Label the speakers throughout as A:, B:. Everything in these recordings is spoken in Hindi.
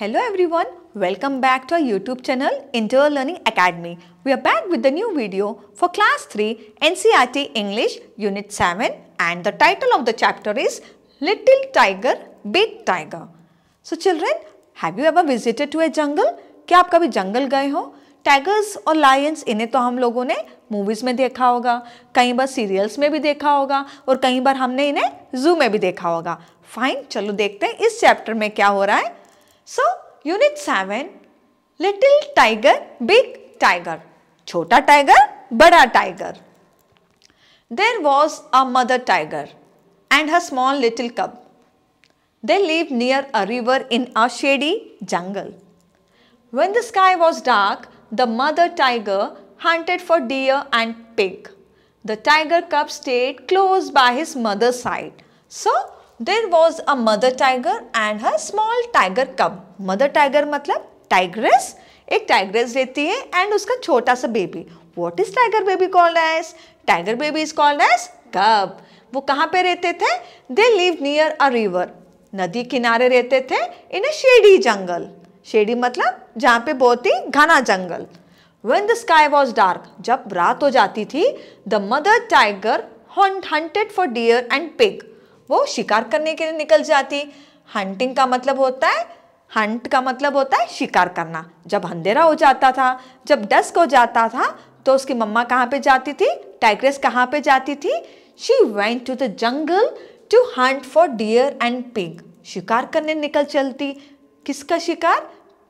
A: Hello everyone, welcome back to our YouTube channel Interior Learning Academy. We are back with the new video for class 3 NCRT English Unit 7 and the title of the chapter is Little Tiger, Big Tiger. So children, have you ever visited to a jungle? क्या आप कभी जंगल गए हो टाइगर्स और लायंस इन्हें तो हम लोगों ने मूवीज़ में देखा होगा कई बार सीरियल्स में भी देखा होगा और कई बार हमने इन्हें जू में भी देखा होगा फाइन चलो देखते हैं इस चैप्टर में क्या हो रहा है So, unit 7 little tiger, big tiger, chota tiger, bada tiger. There was a mother tiger and her small little cub. They lived near a river in a shady jungle. When the sky was dark, the mother tiger hunted for deer and pig. The tiger cub stayed close by his mother's side. So there was a mother tiger and her small tiger cub mother tiger मतलब टाइग्रेस एक टाइग्रेस रहती है एंड उसका छोटा सा baby what is tiger baby called as tiger baby is called as cub वो कहाँ पे रहते थे they live near a river नदी किनारे रहते थे इन अ शेडी जंगल शेडी मतलब जहाँ पे बहुत ही घना जंगल when the sky was dark जब रात हो जाती थी the mother tiger hunted for deer and pig वो शिकार करने के लिए निकल जाती हंटिंग का मतलब होता है हंट का मतलब होता है शिकार करना जब अंधेरा हो जाता था जब डस्क हो जाता था तो उसकी मम्मा कहाँ पे जाती थी टाइग्रेस कहाँ पे जाती थी she went to the jungle to hunt for deer and pig शिकार करने निकल चलती किसका शिकार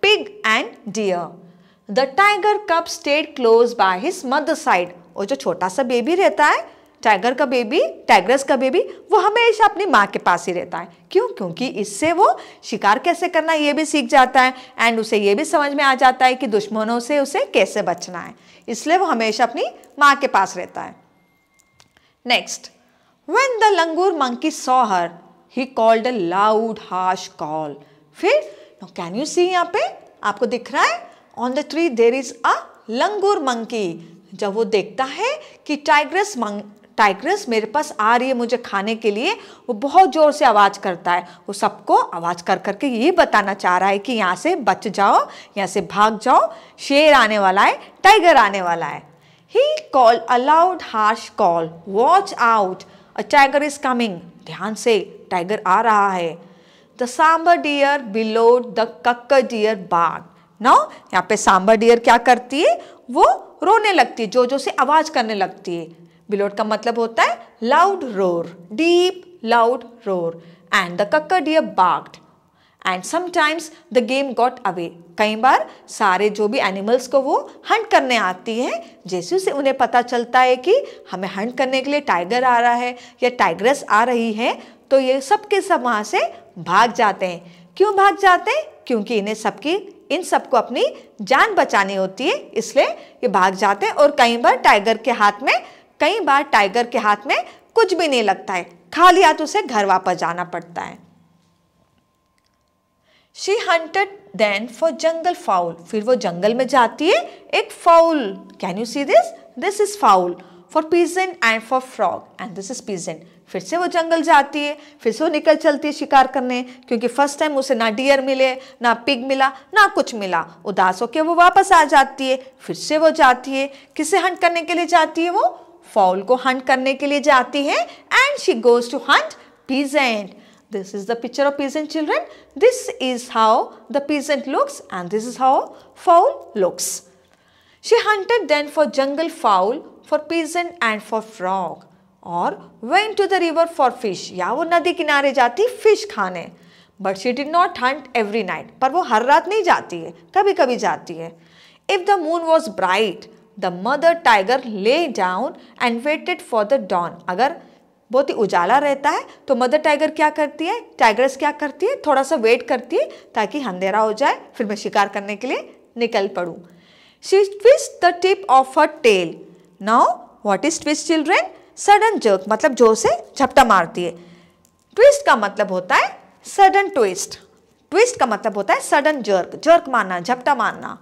A: pig and deer the tiger cub stayed close by his mother side और जो छोटा सा बेबी रहता है टाइगर का बेबी टाइग्रस का बेबी वो हमेशा अपनी माँ के पास ही रहता है क्यों क्योंकि इससे वो शिकार कैसे करना ये भी सीख जाता है एंड उसे ये भी समझ में आ जाता है कि दुश्मनों से उसे कैसे बचना है इसलिए वो हमेशा अपनी माँ के पास रहता है next when the langur monkey saw her he called a loud harsh call फिर कैन यू सी यहाँ पे आपको दिख रहा है on the tree there is a langur monkey जब वो देखता है कि टाइग्रेस टाइग्रेस मेरे पास आ रही है मुझे खाने के लिए वो बहुत ज़ोर से आवाज़ करता है वो सबको आवाज़ कर करके ये बताना चाह रहा है कि यहाँ से बच जाओ यहाँ से भाग जाओ शेर आने वाला है टाइगर आने वाला है he call aloud harsh call watch out a tiger is coming ध्यान से टाइगर आ रहा है the sambar deer bellow the kakar deer bark now यहाँ पे सांबर डियर क्या करती है वो रोने लगती है जो जो से आवाज़ करने लगती है बिलोट का मतलब होता है loud roar deep loud roar and the kakar deer barked and sometimes the game got away कई बार सारे जो भी एनिमल्स को वो हंट करने आती हैं जैसे उसे उन्हें पता चलता है कि हमें हंट करने के लिए टाइगर आ रहा है या टाइग्रेस आ रही है तो ये सब के सब वहाँ से भाग जाते हैं क्यों भाग जाते हैं क्योंकि इन्हें सबकी इन सबको अपनी जान बचानी होती है इसलिए ये भाग जाते हैं और कई बार टाइगर के हाथ में कई बार टाइगर के हाथ में कुछ भी नहीं लगता है खाली हाथ उसे घर वापस जाना पड़ता है she hunted then for jungle fowl फिर वो जंगल में जाती है एक fowl can you see this this is fowl for pigeon and for frog and this is pigeon फिर से वो जंगल जाती है फिर से वो निकल चलती है शिकार करने क्योंकि फर्स्ट टाइम उसे ना डियर मिले ना पिग मिला ना कुछ मिला उदास होकर वो वापस आ जाती है फिर से वो जाती है किसे हंट करने के लिए जाती है वो फॉल को हंट करने के लिए जाती है and she goes to hunt pheasant this is the picture of pheasant children this is how the pheasant looks and this is how fowl looks she hunted then for jungle fowl for pheasant and for frog और went to the river for fish या वो नदी किनारे जाती फिश खाने but she did not hunt every night पर वो हर रात नहीं जाती है कभी कभी जाती है if the moon was bright the mother tiger lay down and waited for the dawn अगर बहुत ही उजाला रहता है तो मदर टाइगर क्या करती है टाइगर्स क्या करती है थोड़ा सा वेट करती है ताकि अंधेरा हो जाए फिर मैं शिकार करने के लिए निकल पड़ूँ she twist the tip of her tail now what is twist children sudden jerk मतलब जोर से झपटा मारती है ट्विस्ट का मतलब होता है सडन ट्विस्ट ट्विस्ट का मतलब होता है सडन जर्क जर्क मारना झपटा मारना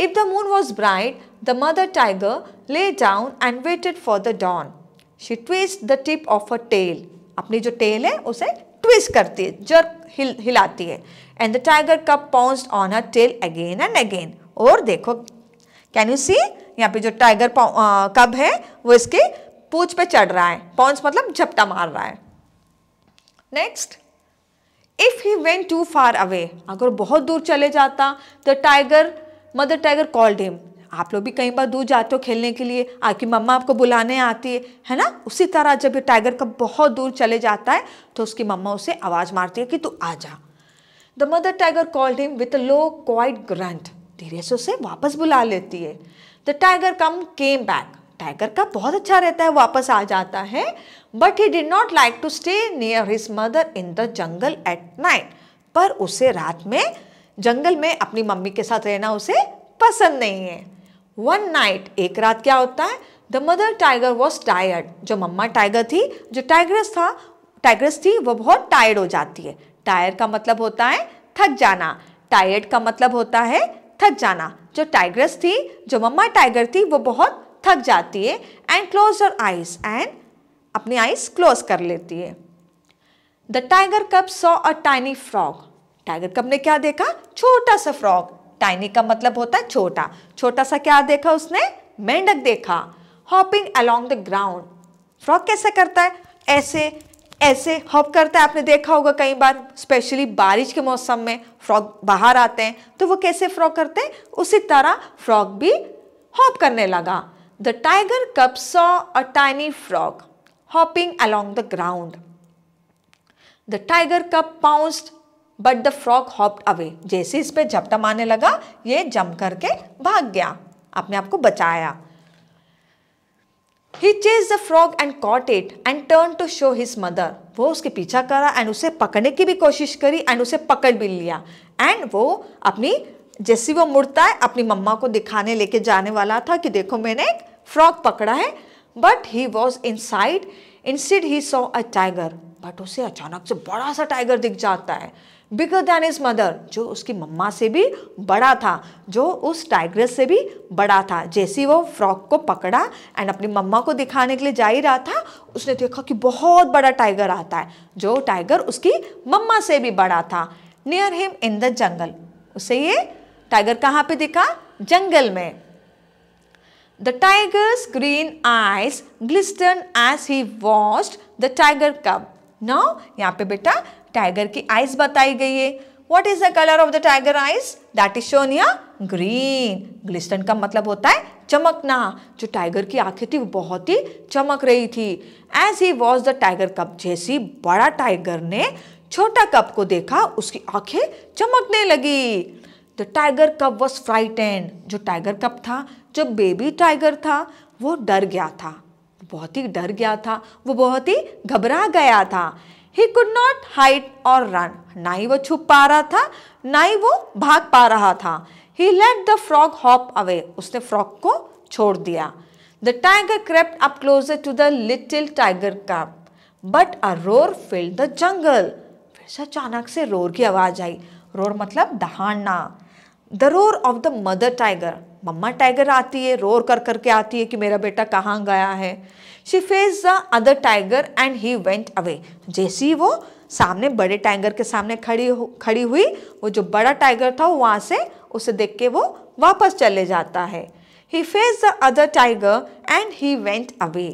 A: if the moon was bright the mother tiger lay down and waited for the dawn. She twisted the tip of her tail. अपनी जो tail है उसे twist करती है जर्क हिल हिलाती है And the tiger cub pounced on her tail again and again. और देखो Can you see? यहाँ पे जो tiger cub है वो इसके पूछ पे चढ़ रहा है पॉन्स मतलब झपटा मार रहा है next if he went too far away अगर बहुत दूर चले जाता the tiger mother tiger called him आप लोग भी कई बार दूर जाते हो खेलने के लिए आपकी मम्मा आपको बुलाने आती है है ना उसी तरह जब ये टाइगर कब बहुत दूर चले जाता है तो उसकी मम्मा उसे आवाज़ मारती है कि तू आ जा the mother tiger called him with a low quiet grunt धीरे से उसे वापस बुला लेती है the tiger cub came back tiger का बहुत अच्छा रहता है वापस आ जाता है but he did not like to stay near his mother in the jungle at night पर उसे रात में जंगल में अपनी मम्मी के साथ रहना उसे पसंद नहीं है वन नाइट एक रात क्या होता है the mother tiger was tired जो मम्मा टाइगर थी जो टाइग्रेस था टाइग्रेस थी वो बहुत टायर्ड हो जाती है टायर का मतलब होता है थक जाना टायर्ड का मतलब होता है थक जाना जो टाइग्रेस थी जो मम्मा टाइगर थी वो बहुत थक जाती है and close your eyes and अपनी आइज क्लोज कर लेती है the tiger cub saw a tiny frog tiger cub ने क्या देखा छोटा सा फ्रॉग टाइनी का मतलब होता है छोटा छोटा सा क्या देखा उसने मेंढक देखा hopping along the ground frog कैसे करता है ऐसे ऐसे हॉप करता है आपने देखा होगा कई बार स्पेशली बारिश के मौसम में फ्रॉग बाहर आते हैं तो वो कैसे फ्रॉग करते हैं उसी तरह फ्रॉग भी हॉप करने लगा the tiger cub saw a tiny frog hopping along the ground the tiger cub pounced but the frog hop away जैसे इस पर झपटा मारने लगा ये जम करके भाग गया अपने आप को बचाया he chase the frog and caught it and turn to show his mother वो उसके पीछा करा एंड उसे पकड़ने की भी कोशिश करी एंड उसे पकड़ भी लिया एंड वो अपनी जैसे वो मुड़ता है अपनी मम्मा को दिखाने लेके जाने वाला था कि देखो मैंने एक फ्रॉक पकड़ा है but he was inside inside he saw a tiger but उसे अचानक से बड़ा सा टाइगर दिख जाता है बिगर दैन इज मदर जो उसकी मम्मा से भी बड़ा था जो उस टाइगर से भी बड़ा था जैसे वो फ्रॉक को पकड़ा एंड अपनी मम्मा को दिखाने के लिए जा ही रहा था उसने देखा कि बहुत बड़ा टाइगर आता है जो टाइगर उसकी मम्मा से भी बड़ा था near him in the jungle उसे ये टाइगर कहाँ पे दिखा जंगल में the tiger's green eyes glisten as he watched the tiger cub now यहाँ पे बेटा टाइगर की आइज बताई गई है what is the colour of the tiger eyes that is shown या ग्रीन ग्लिस्टन का मतलब होता है चमकना जो टाइगर की आंखें थी वो बहुत ही चमक रही थी as he was the tiger cub जैसी बड़ा टाइगर ने छोटा कप को देखा उसकी आंखें चमकने लगी the tiger cub was frightened जो टाइगर कप था जो बेबी टाइगर था वो डर गया था बहुत ही डर गया था वो बहुत ही घबरा गया था he could not hide or run ना ही वो छुप पा रहा था ना ही वो भाग पा रहा था he let the frog hop away उसने फ्रॉग को छोड़ दिया the tiger crept up closer to the little tiger cub but a roar filled the jungle फिर से अचानक से रोर की आवाज़ आई रोर मतलब दहाड़ना the roar of the mother tiger mamma tiger आती है रोर कर करके आती है कि मेरा बेटा कहाँ गया है she face the other tiger and he went away जैसे ही वो सामने बड़े टाइगर के सामने खड़ी खड़ी हुई वो जो बड़ा टाइगर था वो वहाँ से उसे देख के वो वापस चले जाता है he face the other tiger and he went away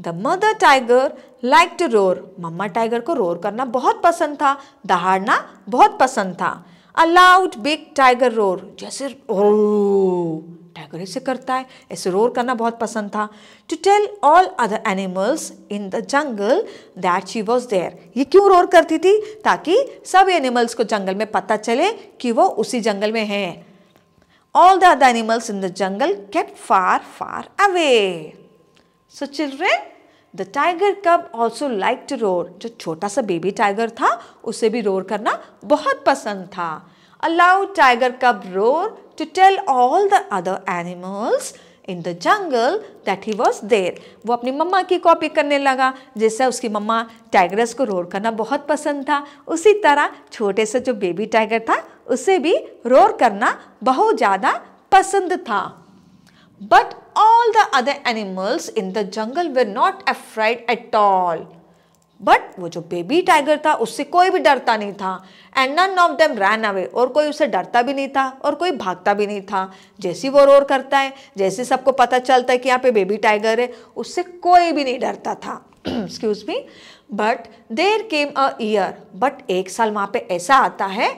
A: the mother tiger like to roar mamma tiger को रोर करना बहुत पसंद था दहाड़ना बहुत पसंद था a loud big tiger roar जैसे टाइगर ऐसे करता है ऐसे रोर करना बहुत पसंद था to tell all other animals in the jungle that she was there ये क्यों रोर करती थी ताकि सब एनिमल्स को जंगल में पता चले कि वो उसी जंगल में हैं all the other animals in the jungle kept far far away so children the tiger cub also like to roar जो छोटा सा बेबी टाइगर था उसे भी रोर करना बहुत पसंद था a loud tiger cub roar to tell all the other animals in the jungle that he was there वो अपनी मम्मा की कॉपी करने लगा जैसे उसकी मम्मा टाइगरस को रोर करना बहुत पसंद था उसी तरह छोटे से जो बेबी टाइगर था उसे भी रोर करना बहुत ज़्यादा पसंद था But all the other animals in the jungle were not afraid at all. But वो जो बेबी टाइगर था उससे कोई भी डरता नहीं था and none of them ran away और कोई उसे डरता भी नहीं था और कोई भागता भी नहीं था जैसे वो रोर करता है जैसे सबको पता चलता है कि यहाँ पे बेबी टाइगर है उससे कोई भी नहीं डरता था excuse me but there came a year but एक साल वहाँ पे ऐसा आता है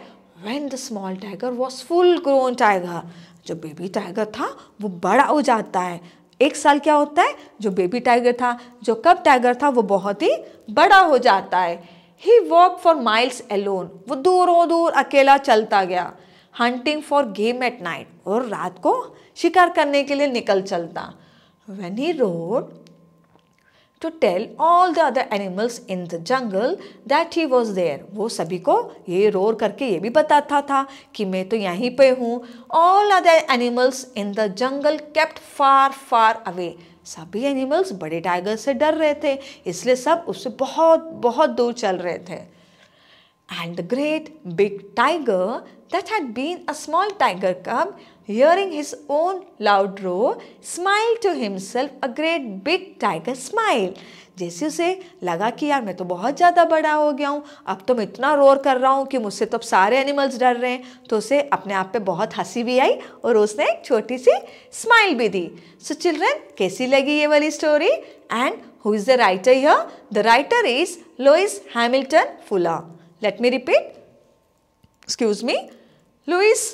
A: when the small tiger was full grown tiger जो बेबी टाइगर था वो बड़ा हो जाता है एक साल क्या होता है जो बेबी टाइगर था जो कब टाइगर था वो बहुत ही बड़ा हो जाता है he walk for miles alone वो दूरों दूर अकेला चलता गया hunting for game at night और रात को शिकार करने के लिए निकल चलता when he roared to tell all the other animals in the jungle that he was there. वो सभी को ये रोर करके ये भी बताता था कि मैं तो यहीं पे हूँ All other animals in the jungle kept far far away. सभी एनिमल्स बड़े टाइगर से डर रहे थे इसलिए सब उससे बहुत बहुत दूर चल रहे थे and the great big tiger that had been a small tiger cub hearing his own loud roar, smiled to himself a great big tiger smile. जैसे उसे लगा कि यार मैं तो बहुत ज़्यादा बड़ा हो गया हूँ अब तो मैं इतना रोर कर रहा हूँ कि मुझसे तो अब सारे एनिमल्स डर रहे हैं तो उसे अपने आप पे बहुत हंसी भी आई और उसने एक छोटी सी स्माइल भी दी सो so, चिल्ड्रन कैसी लगी ये वाली story and who is the writer here the writer is Louis Hamilton Fuller let me repeat excuse me Louis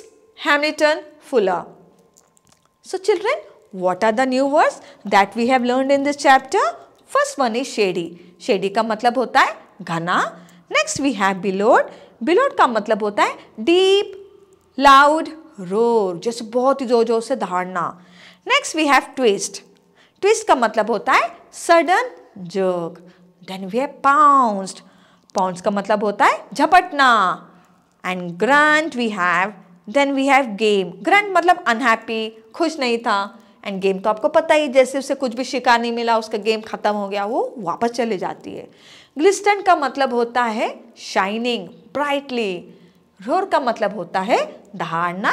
A: Hamilton fuller. So children, what are the new words that we have learned in this chapter? First one is shady. Shady का मतलब होता है घना next we have bellowed bellowed का मतलब होता है डीप लाउड रोर जैसे बहुत ही जोर जोर से धारना next we have twist twist का मतलब होता है sudden jerk then we have pounced pounce का मतलब होता है झपटना and grunt we have then we have game grunt मतलब अनहैप्पी खुश नहीं था एंड गेम तो आपको पता ही जैसे उसे कुछ भी शिकार नहीं मिला उसका गेम खत्म हो गया वो वापस चले जाती है ग्लिस्टन का मतलब होता है शाइनिंग ब्राइटली रोर का मतलब होता है धारना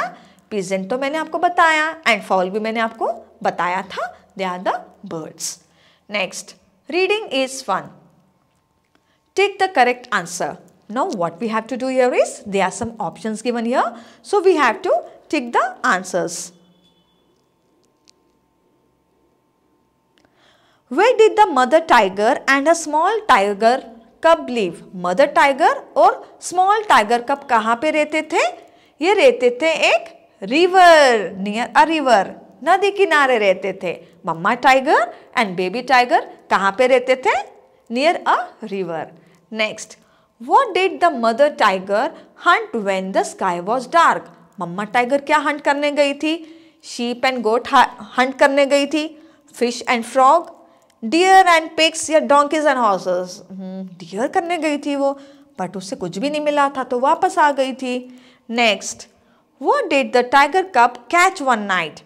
A: पीजेंट तो मैंने आपको बताया एंड फॉल भी मैंने आपको बताया था they are the birds next reading is fun take the correct answer Now what we have to do here is, there are some options given here. So we have to tick the answers. Where did the mother tiger and a small tiger cub live mother tiger or small tiger cub कहाँ पे रहते थे ये रहते थे एक river near a river नदी किनारे रहते थे मम्मा tiger and baby tiger कहाँ पे रहते थे near a river next What did the mother tiger hunt when the sky was dark? Mamma tiger क्या हंट करने गई थी शीप एंड गोट हंट करने गई थी fish and frog deer and pigs या डोंकीज एंड हॉर्सेस डियर करने गई थी वो बट उससे कुछ भी नहीं मिला था तो वापस आ गई थी नेक्स्ट वो did the tiger cub catch one night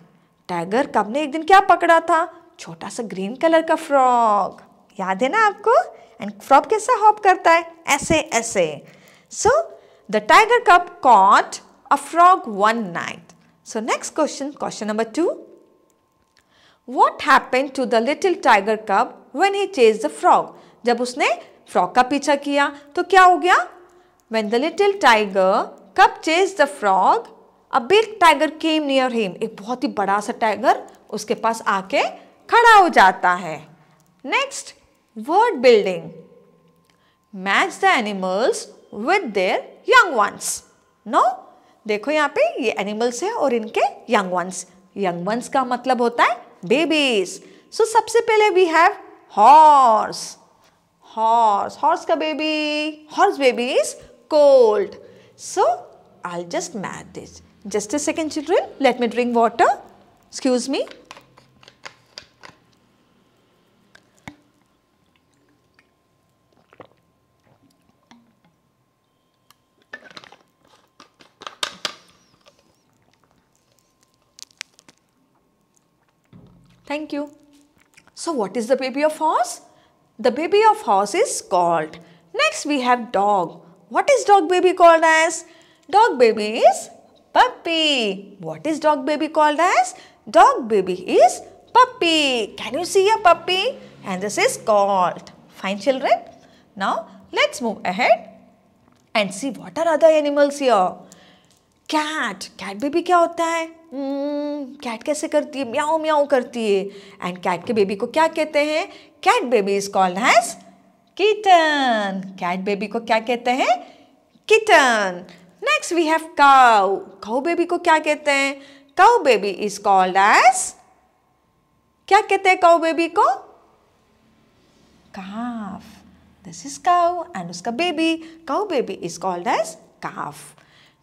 A: tiger cub ने एक दिन क्या पकड़ा था छोटा सा ग्रीन कलर का फ्रॉग याद है ना आपको एंड फ्रॉग कैसा हॉप करता है ऐसे ऐसे so the tiger cub caught a frog one night so next question question number two what happen to the little tiger cub when he chase the frog जब उसने फ्रॉग का पीछा किया तो क्या हो गया when the little tiger cub chase the frog a big tiger came near him एक बहुत ही बड़ा सा टाइगर उसके पास आके खड़ा हो जाता है next word building. Match the animals with their young ones. No? देखो यहाँ पे ये एनिमल्स है और इनके यंग वंस यंग वंस का मतलब होता है बेबीज सो सबसे पहले we have horse horse horse का baby horse baby is colt so I just match this just a second children let me drink water excuse me you. So what is the baby of horse? The baby of horse is called. Next we have dog. What is dog baby called as? Dog baby is puppy. What is dog baby called as? Dog baby is puppy. Can you see a puppy? And this is called. Fine children? Now let's move ahead and see what are other animals here. Cat. Cat baby क्या होता कैट हम्म, कैसे करती है म्याओ म्याओ करती है एंड कैट के बेबी को क्या कहते हैं cat baby is called has kitten cat baby को क्या कहते हैं kitten next we have cow cow baby को क्या कहते हैं cow baby is called as क्या कहते हैं काउ बेबी को calf this is cow and उसका baby cow baby is called as calf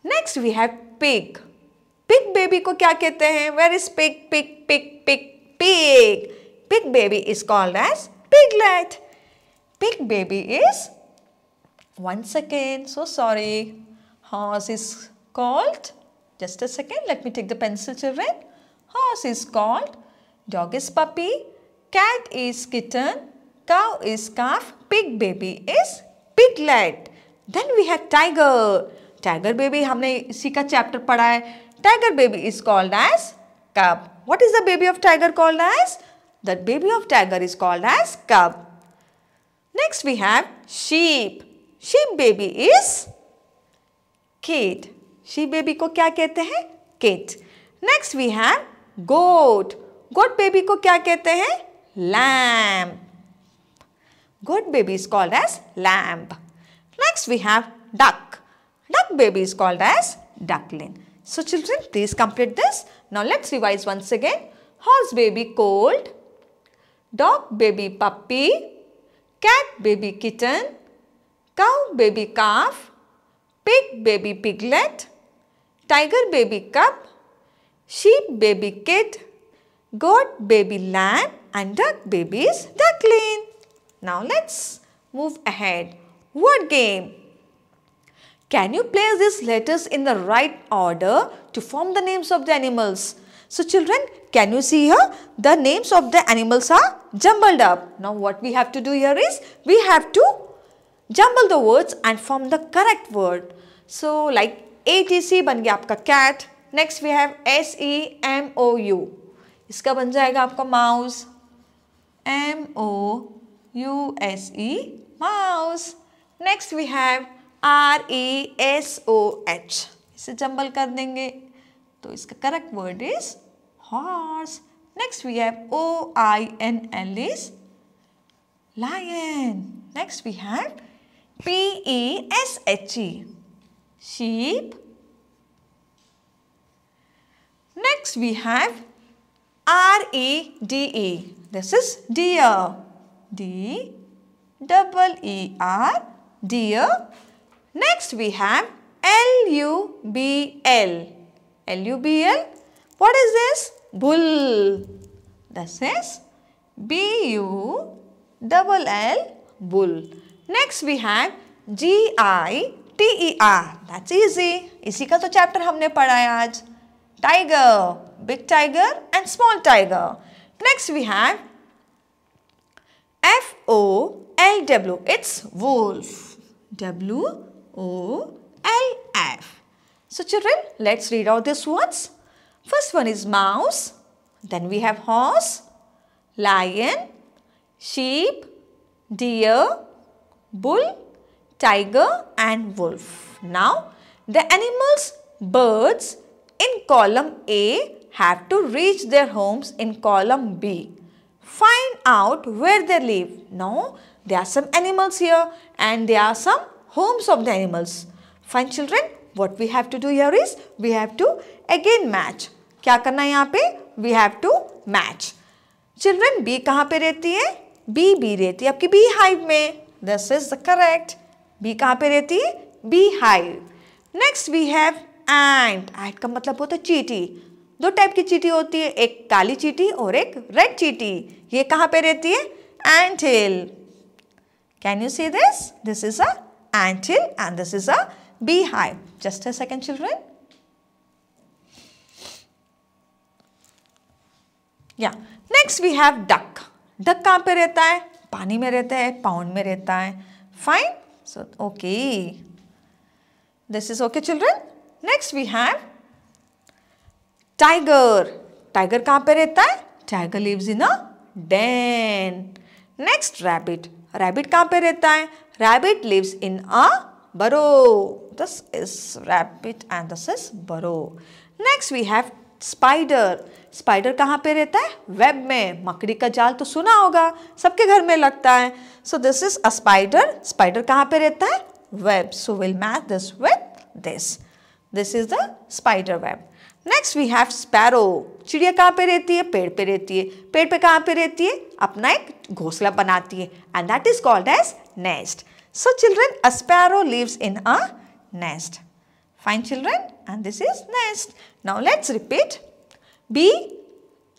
A: next we have pig pig baby को क्या कहते हैं where is pig pig pig pig pig pig baby is called as piglet pig baby is one second so sorry horse is called just a second let me take the pencil children horse is called dog is puppy cat is kitten cow is calf pig baby is piglet then we have tiger tiger baby हमने इसी का चैप्टर पढ़ा है tiger baby is called as cub. What is the baby of tiger called as? The baby of tiger is called as cub. Next we have sheep. Sheep baby is kid. Sheep baby को क्या कहते हैं? Kid. Next we have goat. Goat baby को क्या कहते हैं? Lamb. Goat baby is called as lamb. Next we have duck. Duck baby is called as duckling. So children, please complete this. Now let's revise once again. Horse baby cold, dog baby puppy, cat baby kitten, cow baby calf, pig baby piglet, tiger baby cub, sheep baby kid, goat baby lamb and duck babies, duckling. Now let's move ahead. Word game. Can you place these letters in the right order to form the names of the animals? So children, can you see here? The names of the animals are jumbled up. Now what we have to do here is, we have to jumble the words and form the correct word. So like ATC बन गया आपका cat. Next we have S E M O U. इसका बन जाएगा आपका mouse. M O U S E mouse. Next we have R E S O H इसे जम्बल कर देंगे तो इसका correct word is horse next we have O I N L is lion next we have P E S H E sheep next we have R E D E this is D D double E R D Next we have L-U-B-L. L-U-B-L. What is this? Bull. That says B-U-L-L. Bull. Next we have G-I-T-E-R. That's easy. इसी का तो चैप्टर हमने पढ़ा आज Tiger. Big tiger and small tiger. Next we have F-O-L-W. It's wolf. W O, L, F. So children, let's read out these words. First one is mouse. Then we have horse, lion, sheep, deer, bull, tiger and wolf. Now, the animals, birds in column A have to reach their homes in column B. Find out where they live. Now, there are some animals here and there are some homes of the animals. Fine children, what we have to do here is we have to again match. क्या करना है यहाँ पे we have to match children bee कहाँ पे रहती है बी बी रहती है आपकी बी हाइव में this is the correct bee कहाँ पे रहती है bee hive next we have ant ant का मतलब होता है चीटी दो टाइप की चीटी होती है एक काली चीटी और एक रेड चीटी ये कहाँ पे रहती है ant hill can you see this this is a ant hill and this is a beehive. Just a second children. या next we have duck duck कहाँ पे रहता है पानी में रहता है पाउंड में रहता है fine so okay this is okay children next we have tiger tiger कहाँ पे रहता है tiger lives in a den next rabbit rabbit कहाँ पे रहता है Rabbit lives in a burrow. This is rabbit and this is burrow. Next we have spider. spider कहाँ पे रहता है web में मकड़ी का जाल तो सुना होगा सबके घर में लगता है so this is a spider spider कहाँ पे रहता है web. So we'll match this with this. This is the spider web. Next we have sparrow चिड़िया कहाँ पे रहती है पेड़ पे रहती है पेड़ पे कहाँ पे रहती है अपना एक घोंसला बनाती है and that is called as nest So children, a sparrow lives in a nest. Fine children, and this is nest. Now let's repeat. B,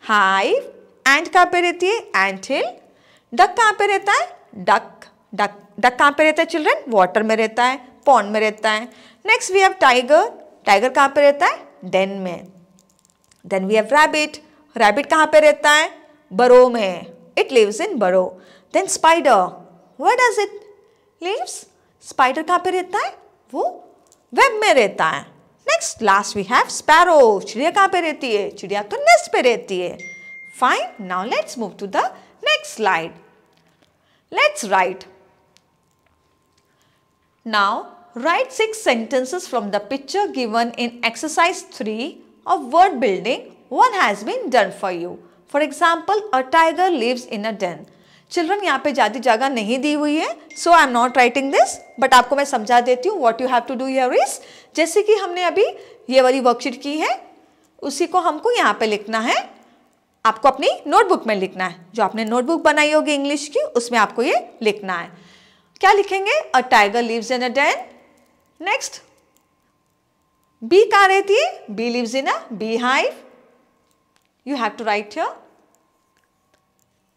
A: hive, ant कहाँ पे रहती है एंड हिल डक कहाँ पे रहता है डक डक डक कहाँ पे रहता है चिल्ड्रन वाटर में रहता है पॉन्ड में रहता है next we have tiger tiger कहाँ पे रहता है डेन में then we have rabbit rabbit कहाँ पे रहता है बरो में it lives in burrow then spider what does it lives spider कहाँ पे रहता है वो वेब में रहता है next last we have sparrow चिड़िया कहाँ पे रहती है चिड़िया तो नेस्ट पे रहती है fine now let's move to the next slide let's write now write six sentences from the picture given in exercise three of word building one has been done for you for example a tiger lives in a den children यहाँ पे ज़्यादा जगह नहीं दी हुई है so I am not writing this but आपको मैं समझा देती हूँ what you have to do your is जैसे कि हमने अभी ये वाली वर्कशीट की है उसी को हमको यहाँ पे लिखना है आपको अपनी नोटबुक में लिखना है जो आपने नोटबुक बनाई होगी इंग्लिश की उसमें आपको ये लिखना है क्या लिखेंगे a tiger lives in a den next bee कहाँ रहती है bee lives in a bee hive you have to write your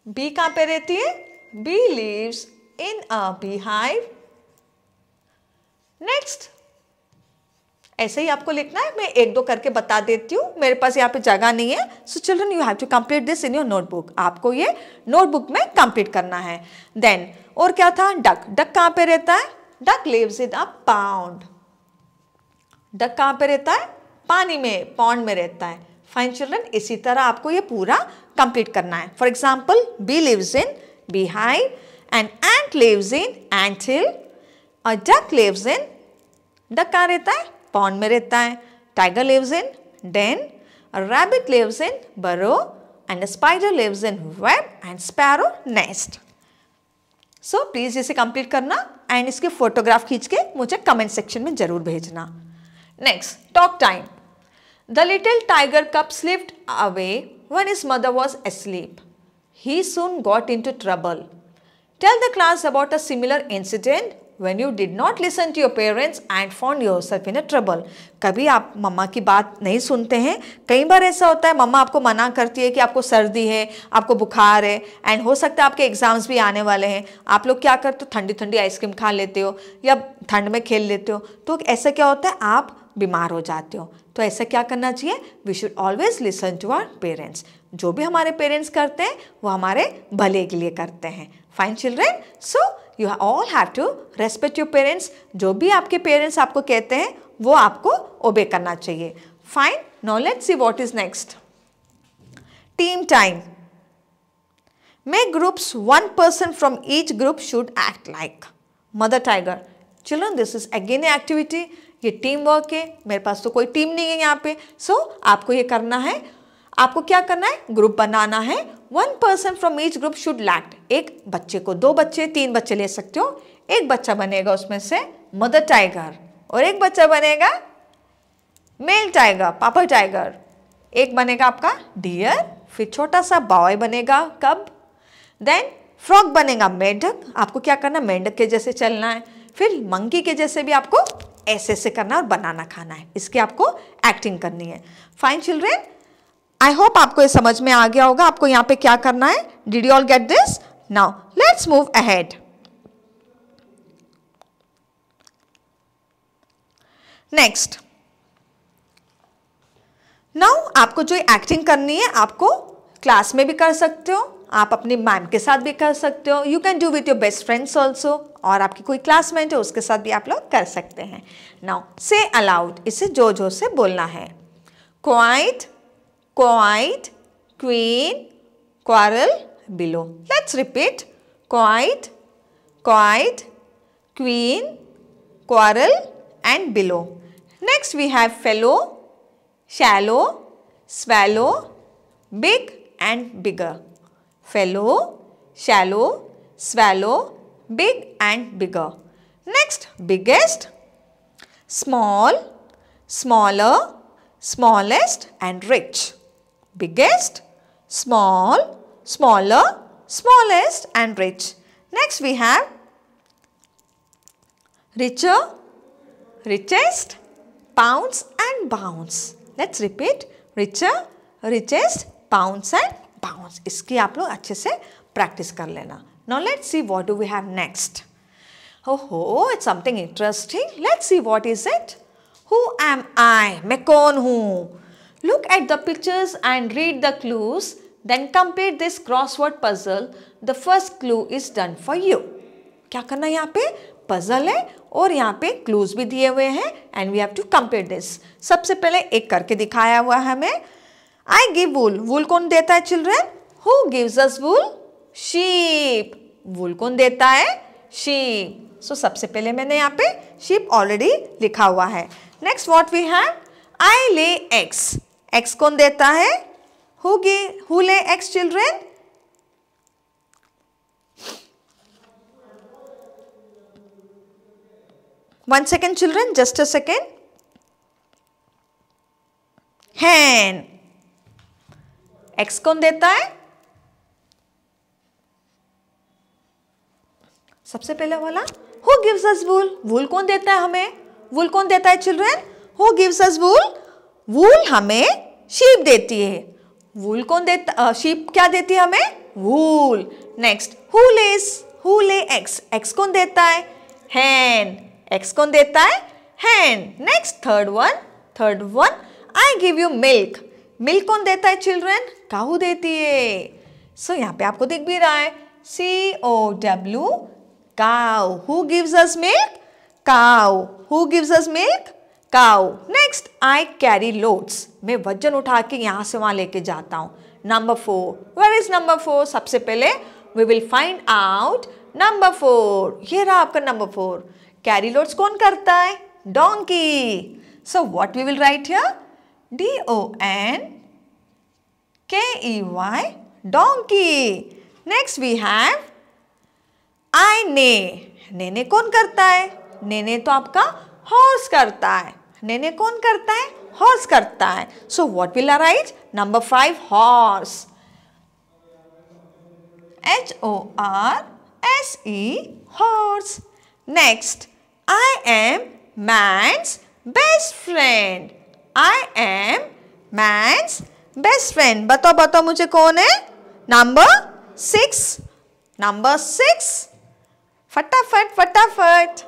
A: bee कहाँ पे रहती है bee lives in a bee hive next ऐसे ही आपको लिखना है मैं एक दो करके बता देती हूँ मेरे पास यहाँ पे जगह नहीं है so children you have to complete this in your notebook आपको ये नोटबुक में कंप्लीट करना है देन और क्या था डक डक कहाँ पे रहता है duck lives in a pond duck कहाँ पे रहता है पानी में पॉन्ड में रहता है फाइन चिल्ड्रन इसी तरह आपको ये पूरा कंप्लीट करना है for example bee lives in bee hive and ant lives in ant hill और डक लिव्स इन डक कहाँ रहता है पॉन्ड में रहता है tiger lives in den rabbit lives in burrow and spider lives in web and sparrow nest so please इसे कंप्लीट करना एंड इसके फोटोग्राफ खींच के मुझे कमेंट सेक्शन में ज़रूर भेजना next talk time The little tiger cub slipped away when his mother was asleep. He soon got into trouble. Tell the class about a similar incident when you did not listen to your parents and found yourself in a trouble. कभी आप मम्मा की बात नहीं सुनते हैं कई बार ऐसा होता है मम्मा आपको मना करती है कि आपको सर्दी है आपको बुखार है एंड हो सकता है आपके एग्ज़ाम्स भी आने वाले हैं आप लोग क्या करते हो ठंडी ठंडी आइसक्रीम खा लेते हो या ठंड में खेल लेते हो तो ऐसा क्या होता है आप बीमार हो जाते हो तो ऐसा क्या करना चाहिए we should always listen to our parents जो भी हमारे पेरेंट्स करते हैं वो हमारे भले के लिए करते हैं fine children so you all have to respect your parents जो भी आपके पेरेंट्स आपको कहते हैं वो आपको ओबे करना चाहिए fine knowledge see what is next team time make groups one person from each group should act like mother tiger children this is again a activity ये टीम वर्क है मेरे पास तो कोई टीम नहीं है यहाँ पे सो so, आपको ये करना है आपको क्या करना है ग्रुप बनाना है one person from each group should act एक बच्चे को दो बच्चे तीन बच्चे ले सकते हो एक बच्चा बनेगा उसमें से मदर टाइगर और एक बच्चा बनेगा मेल टाइगर पापा टाइगर एक बनेगा आपका डियर फिर छोटा सा बॉय बनेगा कब देन फ्रॉक बनेगा मेंढक आपको क्या करना मेंढक के जैसे चलना है फिर मंकी के जैसे भी आपको ऐसे ऐसे करना और बनाना खाना है इसकी आपको एक्टिंग करनी है फाइन चिल्ड्रेन आई होप आपको ये समझ में आ गया होगा आपको यहाँ पे क्या करना है did you all get this now let's move ahead next now आपको जो एक्टिंग करनी है आपको क्लास में भी कर सकते हो आप अपने मैम के साथ भी कर सकते हो you can do with your best friends also और आपकी कोई क्लासमेट है उसके साथ भी आप लोग कर सकते हैं नाउ से अलाउड इसे जो जो से बोलना है quite quite queen quarrel below let's repeat quite quite queen quarrel and below next we have fellow shallow swallow big and bigger fellow, shallow, swallow, big and bigger. Next, biggest, small, smaller, smallest and rich. Biggest, small, smaller, smallest and rich. Next we have richer, richest, pounds and bounce. Let's repeat richer, richest, pounds and norms इसकी आप लोग अच्छे से प्रैक्टिस कर लेना now let's see what do we have next हो हो it's something interesting let's see what is it who am I मैं कौन हूँ Look at the pictures and read the clues. Then complete this crossword puzzle the first clue is done for you क्या करना यहाँ पे पजल है और यहाँ पे क्लूज भी दिए हुए हैं and we have to compare this सबसे पहले एक करके दिखाया हुआ है हमें आई गिव वूल वूल कौन देता है children who gives us wool sheep wool कौन देता है शीप सो so, सबसे पहले मैंने यहाँ पे शीप ऑलरेडी लिखा हुआ है next what we have I lay eggs eggs कौन देता है who who lay eggs children one second children just a second hand x कौन देता है सबसे पहले वाला who gives us wool wool कौन देता है हमें वूल कौन देता है children who gives us wool wool हमें शीप देती है वूल कौन देता शीप क्या देती है हमें wool next who lays who lay eggs eggs कौन देता है हैन एक्स कौन देता है hen next third one third one I give you milk milk कौन देता है चिल्ड्रेन काहू देती है सो so, यहाँ पे आपको दिख भी रहा है C O W cow who gives us milk cow who gives us milk cow next I carry loads मैं वजन उठा के यहाँ से वहाँ लेके जाता हूँ number four where is number four सबसे पहले we will find out number four ये रहा आपका नंबर फोर कैरी लोड्स कौन करता है donkey so what we will write here D O N K E Y donkey. Next we have I ने नेने कौन करता है नेने तो आपका हॉर्स करता है नेने कौन करता है हॉर्स करता है so what will arise number five horse H O R S E horse next I am man's best friend I am man's best friend बताओ बताओ मुझे कौन है नंबर सिक्स नंबर सिक्स फटाफट फटाफट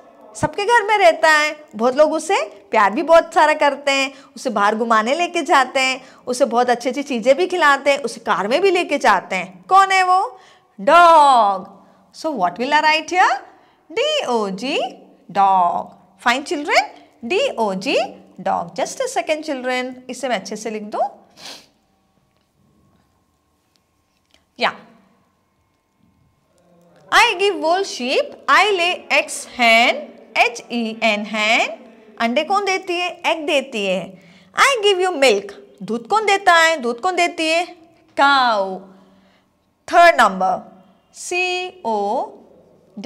A: सबके घर में रहता है बहुत लोग उसे प्यार भी बहुत सारा करते हैं उसे बाहर घुमाने लेके जाते हैं उसे बहुत अच्छी अच्छी चीज़ें भी खिलाते हैं उसे कार में भी लेके जाते हैं कौन है वो dog so what will are write here D O G dog fine children D O G dog just a second children इसे मैं अच्छे से लिख दू या I give wall sheep I lay eggs hen H E N hen अंडे कौन देती है एग देती है आई गिव यू मिल्क दूध कौन देता है दूध कौन देती है cow third number C O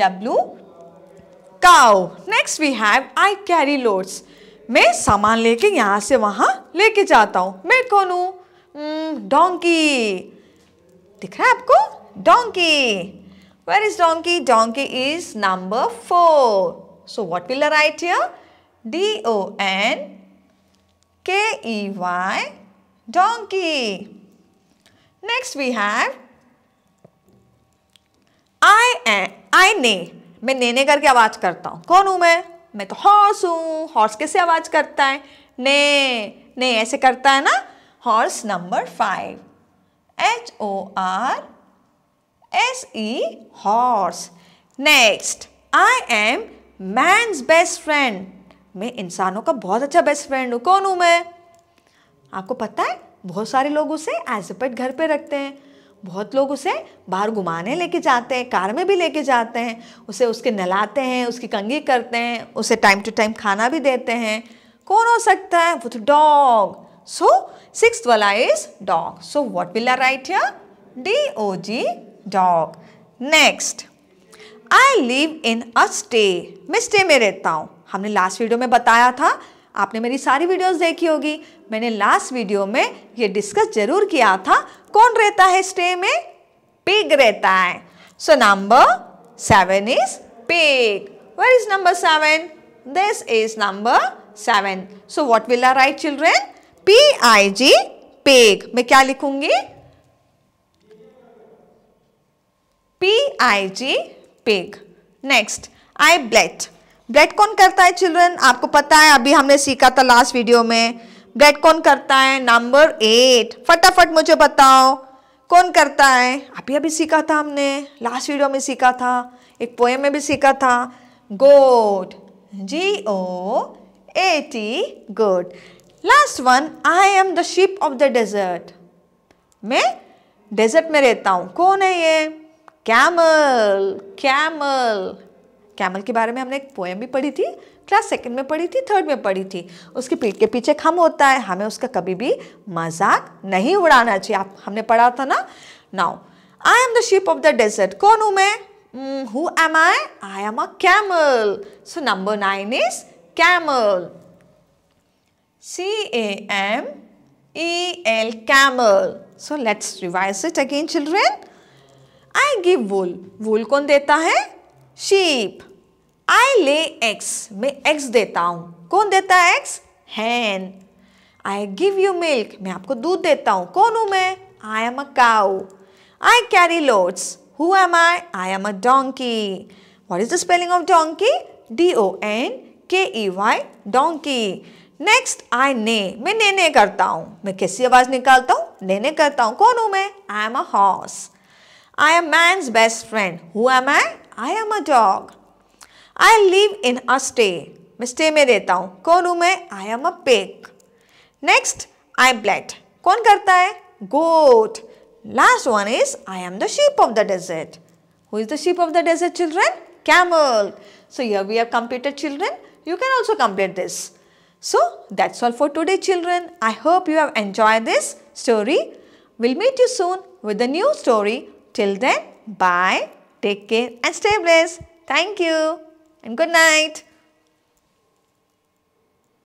A: W cow next we have I carry loads मैं सामान लेके यहाँ से वहाँ लेके जाता हूँ मैं कौन हूँ हम्म, डोंकी दिख रहा है आपको donkey where is donkey donkey is number four so what will write here D O N K E Y donkey next we have I I neigh मैं नेने करके आवाज करता हूँ कौन हूँ मैं मैं तो हॉर्स हूँ हॉर्स कैसे आवाज़ करता है ने ने ऐसे करता है ना horse number five H O R S E horse next I am man's best friend मैं इंसानों का बहुत अच्छा बेस्ट फ्रेंड हूँ कौन हूँ मैं आपको पता है बहुत सारे लोग उसे एज ए पेट घर पे रखते हैं बहुत लोग उसे बाहर घुमाने लेके जाते हैं कार में भी लेके जाते हैं उसे उसके नहलाते हैं उसकी कंगी करते हैं उसे टाइम टू टाइम खाना भी देते हैं कौन हो सकता है विथ डॉग सो सिक्स वाला is dog so what will are write here D O G dog next I live in a sty मैं स्टे में रहता हूँ हमने लास्ट वीडियो में बताया था आपने मेरी सारी वीडियोस देखी होगी मैंने लास्ट वीडियो में ये डिस्कस जरूर किया था कौन रहता है स्टे में पिग रहता है so number seven is pig where is number seven this is number seven so what will are write children P I G pig मैं क्या लिखूंगी P I G pig next I bleat bleat कौन करता है चिल्ड्रेन आपको पता है अभी हमने सीखा था लास्ट वीडियो में गेट कौन करता है नंबर एट फटाफट मुझे बताओ कौन करता है अभी अभी सीखा था हमने लास्ट वीडियो में सीखा था एक पोएम में भी सीखा था goat G O A T goat last one I am the ship of the desert मैं डेजर्ट में रहता हूँ कौन है ये कैमल कैमल कैमल के बारे में हमने एक पोएम भी पढ़ी थी क्लास सेकेंड में पढ़ी थी थर्ड में पढ़ी थी उसकी पीठ के पीछे खम होता है हमें उसका कभी भी मजाक नहीं उड़ाना चाहिए आप हमने पढ़ा था ना now I am the ship of the desert कौन हूँ मैं who am I I am a camel so number nine is camel C A M E L camel so let's revise it again children I give wool wool कौन देता है? शीप आई ले एक्स मैं एक्स देता हूँ कौन देता है eggs hen I give you milk मैं आपको दूध देता हूँ कौन हूँ मैं I am a cow I carry loads who am I I am a donkey what is the spelling of donkey D O N K E Y donkey next I neigh मैं ने ने करता हूँ मैं कैसी आवाज़ निकालता हूँ ने ने करता हूँ कौन हूँ मैं I am a horse I am man's best friend who am I I am a dog I live in a sty मैं stay, में रहता हूँ कौन हूँ मैं I am a pig next I bleat कौन करता है Goat. Last one is I am the sheep of the desert. Who is the sheep of the desert, children? camel. So here we have completed children. You can also complete this. So that's all for today children. I hope you have enjoyed this story. We'll meet you soon with a new story. Till then, bye. Take care and stay blessed. Thank you and good night.